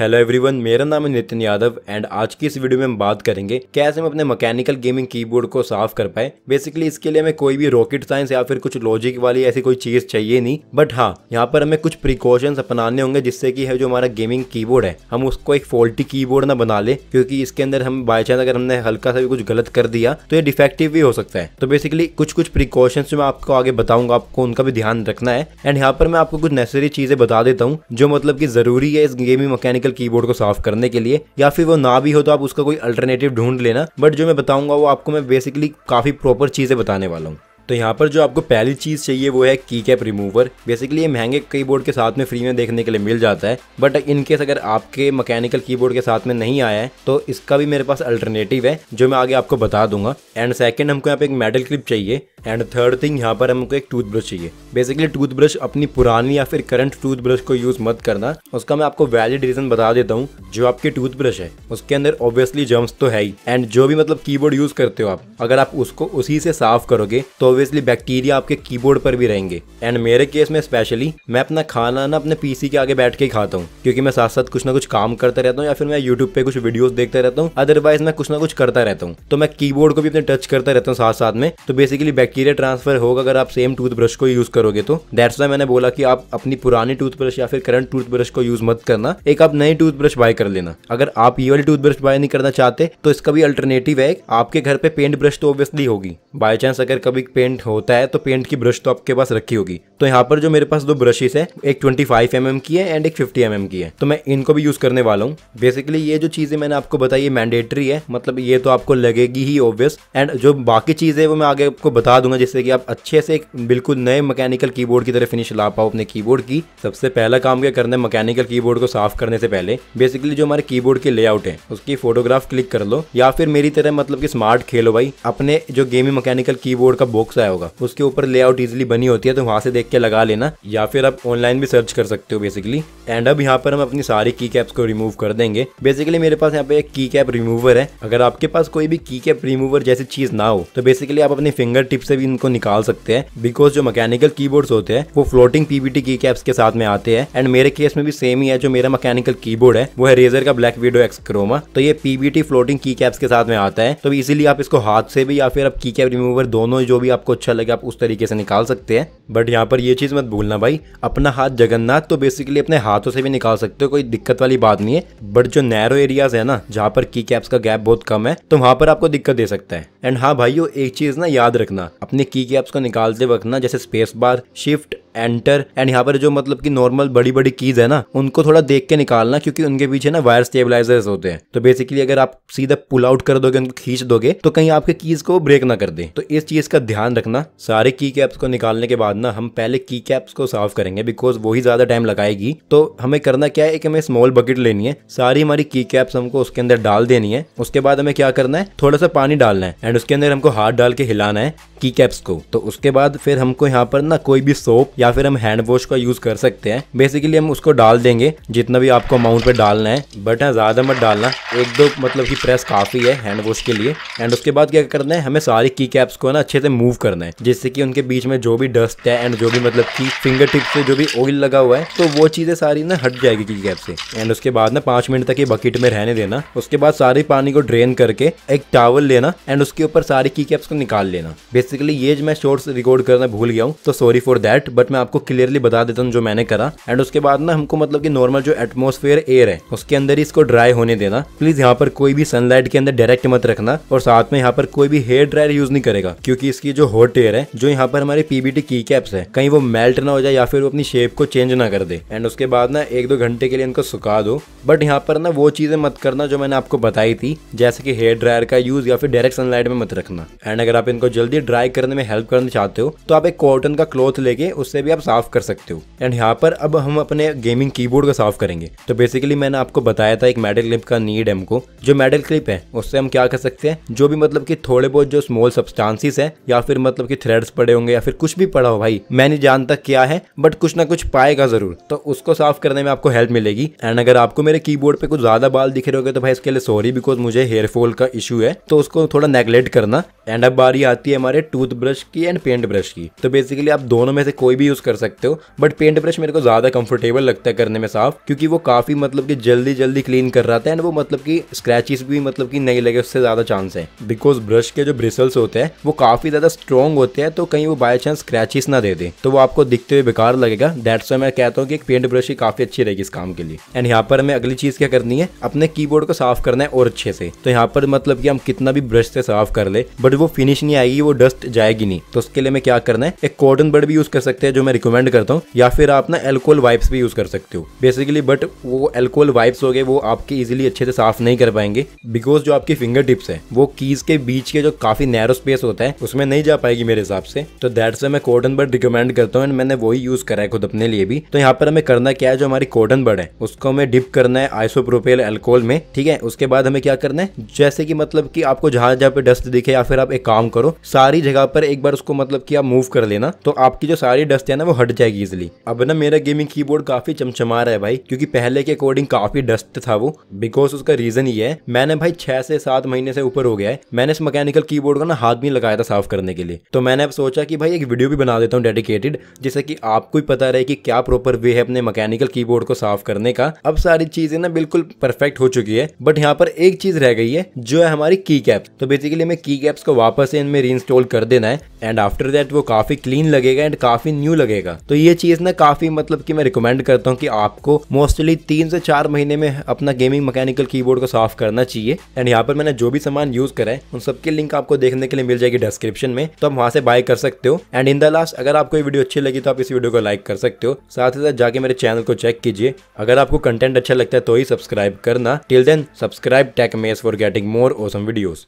hello everyone मेरा नाम है नितिन यादव एंड आज की इस वीडियो में हम बात करेंगे कैसे हम अपने मैकेनिकल गेमिंग कीबोर्ड को साफ कर पाए बेसिकली इसके लिए हमें कोई भी रॉकेट साइंस या फिर कुछ लॉजिक वाली ऐसी कोई चीज चाहिए नहीं बट हाँ यहाँ पर हमें कुछ प्रिकॉशंस अपनाने होंगे जिससे कि है जो हमारा गेमिंग की है हम उसको एक फॉल्टी की ना बना ले क्योंकि इसके अंदर हम बाई चांस अगर हमने हल्का सा भी कुछ गलत कर दिया तो ये डिफेक्टिव भी हो सकता है तो बेसिकली कुछ कुछ प्रिकॉशंस जो मैं आपको आगे बताऊंगा आपको उनका भी ध्यान रखना है एंड यहाँ पर मैं आपको कुछ नेसेसरी चीजें बता देता हूँ जो मतलब की जरूरी है इस गेमिंग मैकेनिक मैकेनिकल कीबोर्ड को साफ करने के लिए या फिर वो ना भी हो तो आप उसका कोई अल्टरनेटिव ढूंढ लेना बट जो मैं बताऊंगा वो आपको मैं बेसिकली काफी प्रॉपर चीजें बताने वाला हूँ तो यहाँ पर जो आपको पहली चीज़ चाहिए वो है की कैप रिमूवर बेसिकली ये महंगे कीबोर्ड के साथ में फ्री में देखने के लिए मिल जाता है बट इनकेस अगर आपके मैकेनिकल कीबोर्ड के साथ में नहीं आया है तो इसका भी मेरे पास अल्टरनेटिव है जो मैं आगे आपको बता दूंगा एंड सेकेंड हमको यहाँ पे एक मेडल क्लिप चाहिए एंड थर्ड थिंग यहाँ पर हमको एक टूथब्रश चाहिए बेसिकली टूथब्रश अपनी पुरानी या फिर करंट टूथब्रश को यूज़ मत करना उसका मैं आपको वैलिड रीज़न बता देता हूँ जो आपके टूथब्रश है उसके अंदर ऑब्वियसली जम्स तो है ही एंड जो भी मतलब कीबोर्ड यूज़ करते हो आप अगर आप उसको उसी से साफ करोगे तो ऑब्वियसली बैक्टीरिया आपके कीबोर्ड पर भी रहेंगे एंड मेरे केस में स्पेशली मैं अपना खाना ना अपने पीसी के आगे बैठ के ही खाता हूँ क्योंकि मैं साथ साथ कुछ ना कुछ काम करता रहता हूँ या फिर मैं यूट्यूब पे कुछ वीडियोस देखता रहता हूँ अदरवाइज मैं कुछ ना कुछ करता रहता हूँ तो मैं कीबोर्ड को भी अपने टच करता रहता हूँ साथ साथ में तो बेसिकली बैक्टीरिया ट्रांसफर होगा अगर आप सेम टूथब्रश को यूज करोगे तो दैट्स वाई मैंने बोला कि आप अपनी पुरानी टूथब्रश या फिर करंट टूथब्रश को यूज मत करना एक आप नई टूथब्रश बाय कर लेना अगर आप ये वाली टूथब्रश बाय नहीं करना चाहते तो इसका भी अल्टरनेटिव है आपके घर पे पेंट ब्रश तो ऑब्वियसली होगी बाय चांस अगर कभी पेंट होता है तो पेंट की ब्रश तो आपके पास रखी होगी तो यहाँ पर जो मेरे पास दो ब्रशेस है एक 25 फाइव mm की है एंड एक 50 mm की है तो मैं इनको भी यूज करने वाला हूँ बेसिकली ये जो चीजें मैंने आपको बताई है मैंडेटरी है मतलब ये तो आपको लगेगी ही ऑब्वियस एंड जो बाकी चीज है वो मैं आगे आपको बता दूंगा जिससे कि आप अच्छे से एक बिल्कुल नए मैकेनिकल कीबोर्ड की तरह फिनिश ला पाओ अपने कीबोर्ड की सबसे पहला काम क्या करना है मैकेनिकल कीबोर्ड को साफ करने से पहले बेसिकली जो हमारे कीबोर्ड के लेआउट है उसकी फोटोग्राफ क्लिक कर लो या फिर मेरी तरह मतलब की स्मार्ट खेलो भाई अपने जो गेमिंग मैकेनिकल कीबोर्ड का बॉक्स सा होगा उसके ऊपर लेआउट इजिली बनी होती है तो वहाँ से देख के लगा लेना या फिर आप ऑनलाइन भी सर्च कर सकते हो बेसिकली एंड अब यहाँ पर हम अपनी सारी की कैप्स को रिमूव कर देंगे बेसिकली मेरे पास यहाँ पे एक की कैप रिमूवर है अगर आपके पास कोई भी की कैप रिमूवर जैसी चीज ना हो तो बेसिकली आप अपने फिंगर टिप से भी इनको निकाल सकते हैं बिकॉज जो मैकेनिकल कीबोर्ड्स होते हैं वो फ्लोटिंग पीबीटी की कैप्स के साथ में आते हैं एंड मेरे केस में भी सेम ही है जो मेरा मैकेनिकल कीबोर्ड है वो है रेजर का ब्लैक वीडियो एक्स क्रोमा तो ये पीबीटी फ्लोटिंग की कैप्स के साथ में आता है तो इसीलिए आप इसको हाथ से भी या फिर आप की कैप रिमूवर दोनों जो भी आप आपको अच्छा लगे आप उस तरीके से निकाल सकते हैं बट यहाँ पर ये चीज़ मत भूलना भाई अपना हाथ जगन्नाथ तो बेसिकली अपने हाथों से भी निकाल सकते हो कोई दिक्कत वाली बात नहीं है बट जो नैरो एरियाज है ना जहाँ पर की कैप्स का गैप बहुत कम है तो वहाँ पर आपको दिक्कत दे सकता है एंड हाँ भाई एक चीज़ ना याद रखना अपने की कैप्स को निकालते वक्त ना जैसे space bar shift enter and यहाँ पर जो मतलब कि नॉर्मल बड़ी बड़ी कीज है ना उनको थोड़ा देख के निकालना क्योंकि उनके पीछे ना वायर स्टेबलाइजर्स होते हैं तो बेसिकली अगर आप सीधा पुल आउट कर दोगे उनको खींच दोगे तो कहीं आपके कीज को ब्रेक ना कर दे तो इस चीज का ध्यान रखना सारे की कैप्स को निकालने के बाद ना हम पहले की कैप्स को साफ करेंगे बिकॉज वही ज्यादा टाइम लगाएगी तो हमें करना क्या है कि हमें स्मॉल बकेट लेनी है सारी हमारी की कैप्स हमको उसके अंदर डाल देनी है उसके बाद हमें क्या करना है थोड़ा सा पानी डालना है एंड उसके अंदर हमको हाथ डाल के हिलाना है की कैप्स को तो उसके बाद फिर हमको यहाँ पर ना कोई भी सोप या फिर हम हैंड वॉश का यूज कर सकते हैं बेसिकली हम उसको डाल देंगे जितना भी आपको अमाउंट पे डालना है बट हाँ, ज्यादा मत डालना एक दो मतलब की प्रेस काफी है हैंड वॉश के लिए एंड उसके बाद क्या करना है हमें सारी की कैप्स को ना अच्छे से मूव करना है जिससे कि उनके बीच में जो भी डस्ट है एंड जो भी मतलब की फिंगर टिप से जो भी ऑयल लगा हुआ है तो वो चीजें सारी ना हट जाएगी की कैप से एंड उसके बाद ना पांच मिनट तक ये बकेट में रहने देना उसके बाद सारे पानी को ड्रेन करके एक टावल लेना एंड उसके ऊपर सारी की कैप्स को निकाल लेना बेसिकली ये मैं शोर्ट रिकॉर्ड करना भूल गया हूँ तो सॉरी फॉर दैट बट मैं आपको क्लियरली बता देता हूँ जो मैंने करा एंड उसके बाद ना हमको मतलब कि नॉर्मल जो एटमोसफेयर एयर है उसके अंदर ही इसको ड्राई होने देना प्लीज यहाँ पर कोई भी सनलाइट के अंदर डायरेक्ट मत रखना और साथ में यहाँ पर कोई भी हेयर ड्रायर यूज नहीं करेगा क्योंकि इसकी जो हॉट एयर है जो यहाँ पर हमारे पीबीटी की कैप्स है कहीं वो मेल्ट ना हो जाए या फिर वो अपनी शेप को चेंज ना कर दे एंड उसके बाद ना एक दो घंटे के लिए इनको सुखा दो बट यहाँ पर ना वो चीजें मत करना जो मैंने आपको बताई थी जैसे कि हेयर ड्रायर का यूज या फिर डायरेक्ट सनलाइट में मत रखना एंड अगर आप इनको जल्दी ड्राई करने में हेल्प करना चाहते हो तो आप एक कॉटन का क्लोथ लेके उससे से भी आप साफ कर सकते हो एंड यहाँ पर अब हम अपने गेमिंग कीबोर्ड का साफ करेंगे तो बेसिकली मैंने आपको बताया था एक मेडल क्लिप का नीड है हमको जो मेडल क्लिप है उससे हम क्या कर सकते हैं जो भी मतलब कि थोड़े बहुत जो स्मॉल सब्सटांसिस है या फिर मतलब कि थ्रेड्स पड़े होंगे या फिर कुछ भी पड़ा हो भाई मैं नहीं जानता क्या है बट कुछ ना कुछ पाएगा जरूर तो उसको साफ करने में आपको हेल्प मिलेगी एंड अगर आपको मेरे कीबोर्ड पे कुछ ज्यादा बाल दिख रहे होंगे तो भाई इसके लिए सॉरी बिकॉज मुझे हेयर फॉल का इशू है तो उसको थोड़ा नेगलेक्ट करना एंड अब बारी आती है हमारे टूथ ब्रश की एंड पेंट ब्रश की तो बेसिकली आप दोनों में से कोई भी यूज़ कर सकते हो बट पेंट ब्रश मेरे को ज़्यादा कंफर्टेबल लगता है करने में साफ क्योंकि वो काफ़ी मतलब कि जल्दी जल्दी क्लीन कर रहा था एंड वो मतलब कि स्क्रैचेस भी मतलब कि नहीं लगे उससे ज़्यादा चांस है बिकॉज ब्रश के जो ब्रिसल्स होते हैं वो काफ़ी ज़्यादा स्ट्रॉन्ग होते हैं तो कहीं वो बाई चांस स्क्रैचेस ना दे दे तो वो आपको दिखते हुए बेकार लगेगा दैट्स वाई मैं कहता हूँ कि एक पेंट ब्रश ही काफ़ी अच्छी रहेगी इस काम के लिए एंड यहाँ पर हमें अगली चीज़ क्या करनी है अपने की को साफ करना है और अच्छे से तो यहाँ पर मतलब कि हम कितना भी ब्रश से साफ कर ले बट वो फिनिश नहीं आएगी वो डस्ट जाएगी नहीं तो उसके लिए मैं क्या करना है एक कॉटन बर्ड भी यूज़ कर सकते हैं जो जो मैं रिकमेंड करता हूँ या फिर आप ना एल्कोहल वाइप्स भी यूज़ कर सकते हो बेसिकली बट वो एल्कोहल वाइप्स हो गए वो आपके इजिली अच्छे से साफ नहीं कर पाएंगे बिकॉज जो आपकी फिंगर टिप्स है वो कीज के बीच के जो काफ़ी नैरो स्पेस होता है उसमें नहीं जा पाएगी मेरे हिसाब से तो दैट से मैं कॉटन बर्ड रिकमेंड करता हूँ एंड मैंने वही यूज़ करा है खुद अपने लिए भी तो यहाँ पर हमें करना क्या है जो हमारी कॉटन बर्ड है उसको हमें डिप करना है आइसोप्रोपेल एल्कोहल में ठीक है उसके बाद हमें क्या करना है जैसे कि मतलब कि आपको जहां जहां पे डस्ट दिखे या फिर आप एक काम करो सारी जगह पर एक बार उसको मतलब कि आप मूव कर लेना तो आपकी जो सारी डस्ट डस्ट है ना वो हट जाएगी इजिली अब ना मेरा गेमिंग कीबोर्ड काफी चमचमा रहा है भाई क्योंकि पहले के अकॉर्डिंग काफी डस्ट था वो बिकॉज उसका रीजन ये है मैंने भाई छह से सात महीने से ऊपर हो गया है मैंने इस मैकेनिकल कीबोर्ड को ना हाथ भी लगाया था साफ करने के लिए तो मैंने अब सोचा कि भाई एक वीडियो भी बना देता हूँ डेडिकेटेड जिससे कि आपको ही पता रहे कि क्या प्रॉपर वे है अपने मैकेनिकल कीबोर्ड को साफ करने का अब सारी चीजें ना बिल्कुल परफेक्ट हो चुकी है बट यहाँ पर एक चीज रह गई है जो है हमारी की कैप्स तो बेसिकली हमें की कैप्स को वापस से इनमें री कर देना है एंड आफ्टर दैट वो काफी क्लीन लगेगा एंड काफी न्यू न्यू लगेगा तो ये चीज़ ना काफ़ी मतलब कि मैं रिकमेंड करता हूँ कि आपको मोस्टली तीन से चार महीने में अपना गेमिंग मैकेनिकल कीबोर्ड को साफ करना चाहिए एंड यहाँ पर मैंने जो भी सामान यूज़ करा है उन सबके लिंक आपको देखने के लिए मिल जाएगी डिस्क्रिप्शन में तो आप वहां से बाय कर सकते हो एंड इन द लास्ट अगर आपको वीडियो अच्छी लगी तो आप इस वीडियो को लाइक कर सकते हो साथ ही साथ जाके मेरे चैनल को चेक कीजिए अगर आपको कंटेंट अच्छा लगता है तो ही सब्सक्राइब करना till then subscribe tech mess for getting more awesome videos